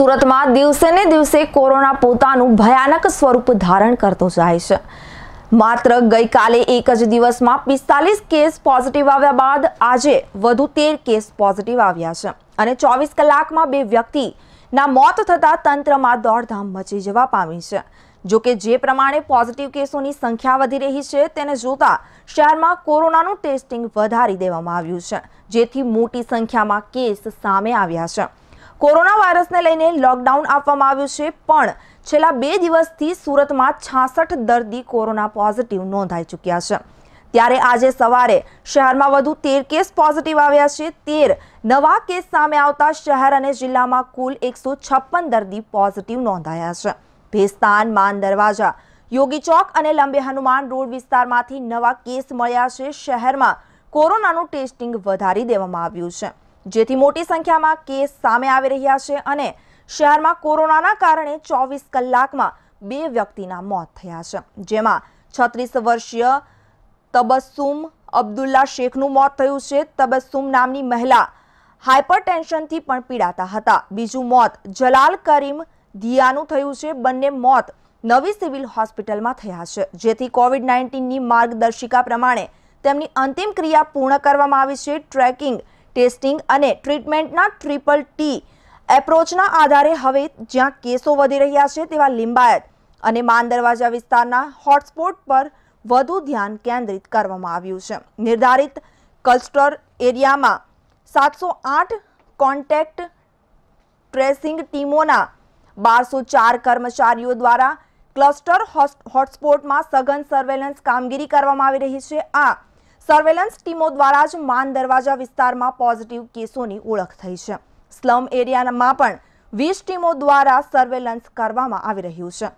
સુરતમાં દિવસે ને દિવસે કોરોના પોતાનું ભયાનક સ્વરૂપ ધારણ કરતો જાય છે માત્ર ગઈકાલે એક જ દિવસમાં પિસ્તાલીસ કેસ પોઝિટિવ આવ્યા બાદ આજે વધુ તેર કેસ પોઝિટિવ આવ્યા છે અને ચોવીસ કલાકમાં બે વ્યક્તિના મોત થતાં તંત્રમાં દોડધામ મચી જવા પામી છે જોકે જે પ્રમાણે પોઝિટિવ કેસોની સંખ્યા વધી રહી છે તેને જોતા શહેરમાં કોરોનાનું ટેસ્ટિંગ વધારી દેવામાં આવ્યું છે જેથી મોટી સંખ્યામાં કેસ સામે આવ્યા છે કોરોના વાયરસને લઈને લોકડાઉન આપવામાં આવ્યું છે પણ છેલ્લા બે દિવસથી સુરતમાં છાસઠ દર્દી કોરોના પોઝિટિવ નોંધાઈ ચૂક્યા છે ત્યારે આજે સવારે શહેરમાં વધુ તેર કેસ પોઝિટિવ આવ્યા છે તેર નવા કેસ સામે આવતા શહેર અને જિલ્લામાં કુલ એકસો છપ્પન દર્દી પોઝિટિવ નોંધાયા છે ભેસ્તાન માન દરવાજા યોગી ચોક અને લંબે હનુમાન રોડ વિસ્તારમાંથી નવા કેસ મળ્યા છે શહેરમાં કોરોનાનું ટેસ્ટિંગ વધારી દેવામાં આવ્યું છે જેથી મોટી સંખ્યામાં કેસ સામે આવી રહ્યા છે અને શહેરમાં કોરોનાના કારણે ચોવીસ કલાકમાં બે વ્યક્તિના મોત થયા છે જેમાં છત્રીસ વર્ષીય તબસ્સુમ અબ્દુલ્લા શેખનું મોત થયું છે તબસ્સુમ નામની મહિલા હાઇપરટેન્શનથી પણ પીડાતા હતા બીજું મોત જલાલ કરીમ ધિયાનું થયું છે બંને મોત નવી સિવિલ હોસ્પિટલમાં થયા છે જેથી કોવિડ નાઇન્ટીનની માર્ગદર્શિકા પ્રમાણે તેમની અંતિમ ક્રિયા પૂર્ણ કરવામાં આવી છે ટ્રેકિંગ ટેસ્ટિંગ અને ટ્રીટમેન્ટના ટ્રિપલ ટી એપ્રોચના આધારે હવે જ્યાં કેસો વધી રહ્યા છે તેવા લિંબાયત અને માન દરવાજા વિસ્તારના હોટસ્પોટ પર વધુ ધ્યાન કેન્દ્રિત કરવામાં આવ્યું છે નિર્ધારિત ક્લસ્ટર એરિયામાં સાતસો આઠ કોન્ટેક્ટ ટ્રેસિંગ ટીમોના બારસો ચાર કર્મચારીઓ દ્વારા ક્લસ્ટર હોટસ્પોટમાં સઘન સર્વેલન્સ કામગીરી કરવામાં આવી રહી છે આ સર્વેલન્સ ટીમો દ્વારા જ માન દરવાજા વિસ્તારમાં પોઝિટિવ કેસોની ઓળખ થઈ છે સ્લમ એરિયામાં પણ વીસ ટીમો દ્વારા સર્વેલન્સ કરવામાં આવી રહ્યું છે